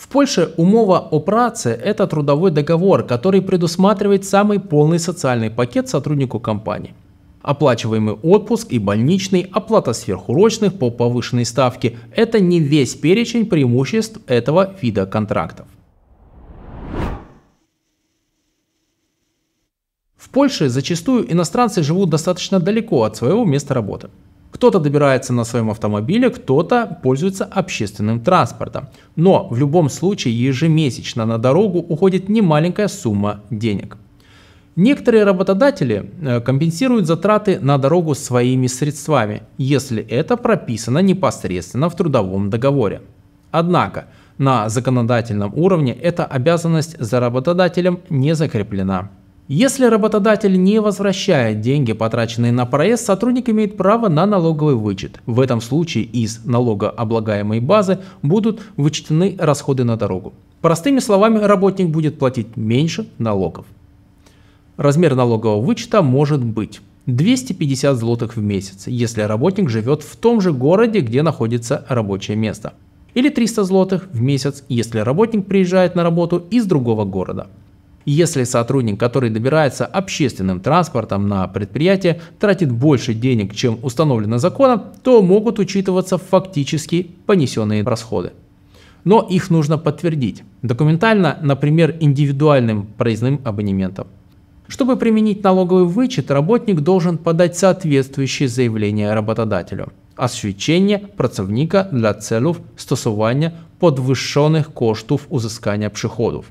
В Польше умова о праце – это трудовой договор, который предусматривает самый полный социальный пакет сотруднику компании. Оплачиваемый отпуск и больничный, оплата сверхурочных по повышенной ставке – это не весь перечень преимуществ этого вида контрактов. В Польше зачастую иностранцы живут достаточно далеко от своего места работы. Кто-то добирается на своем автомобиле, кто-то пользуется общественным транспортом. Но в любом случае ежемесячно на дорогу уходит немаленькая сумма денег. Некоторые работодатели э, компенсируют затраты на дорогу своими средствами, если это прописано непосредственно в трудовом договоре. Однако на законодательном уровне эта обязанность за работодателем не закреплена. Если работодатель не возвращает деньги, потраченные на проезд, сотрудник имеет право на налоговый вычет. В этом случае из налогооблагаемой базы будут вычтены расходы на дорогу. Простыми словами, работник будет платить меньше налогов. Размер налогового вычета может быть 250 злотых в месяц, если работник живет в том же городе, где находится рабочее место. Или 300 злотых в месяц, если работник приезжает на работу из другого города. Если сотрудник, который добирается общественным транспортом на предприятие, тратит больше денег, чем установлено законом, то могут учитываться фактически понесенные расходы. Но их нужно подтвердить, документально, например, индивидуальным проездным абонементом. Чтобы применить налоговый вычет, работник должен подать соответствующее заявление работодателю. Освідчення працівника для целей стосования подвышенных коштов узыскания приходів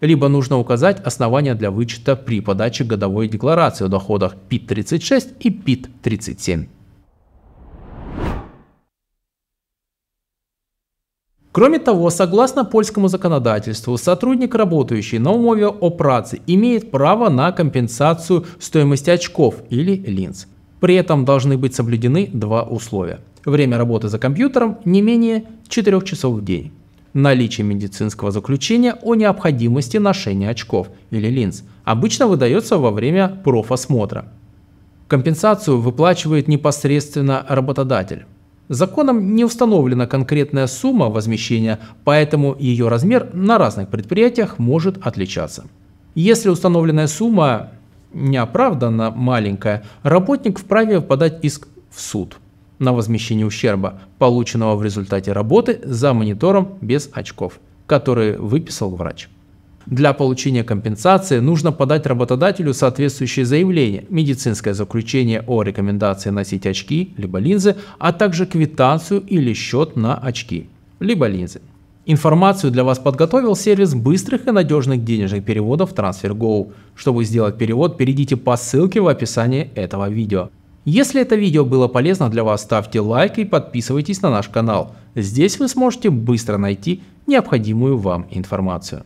либо нужно указать основания для вычета при подаче годовой декларации о доходах ПИТ-36 и ПИТ-37. Кроме того, согласно польскому законодательству, сотрудник, работающий на умове о праце, имеет право на компенсацию стоимости очков или линз. При этом должны быть соблюдены два условия. Время работы за компьютером не менее 4 часов в день наличие медицинского заключения о необходимости ношения очков или линз обычно выдается во время профосмотра. Компенсацию выплачивает непосредственно работодатель. Законом не установлена конкретная сумма возмещения, поэтому ее размер на разных предприятиях может отличаться. Если установленная сумма неоправданно маленькая, работник вправе подать иск в суд – на возмещение ущерба, полученного в результате работы за монитором без очков, которые выписал врач. Для получения компенсации нужно подать работодателю соответствующее заявление, медицинское заключение о рекомендации носить очки либо линзы, а также квитанцию или счет на очки либо линзы. Информацию для вас подготовил сервис быстрых и надежных денежных переводов TransferGo. Чтобы сделать перевод, перейдите по ссылке в описании этого видео. Если это видео было полезно для вас, ставьте лайк и подписывайтесь на наш канал. Здесь вы сможете быстро найти необходимую вам информацию.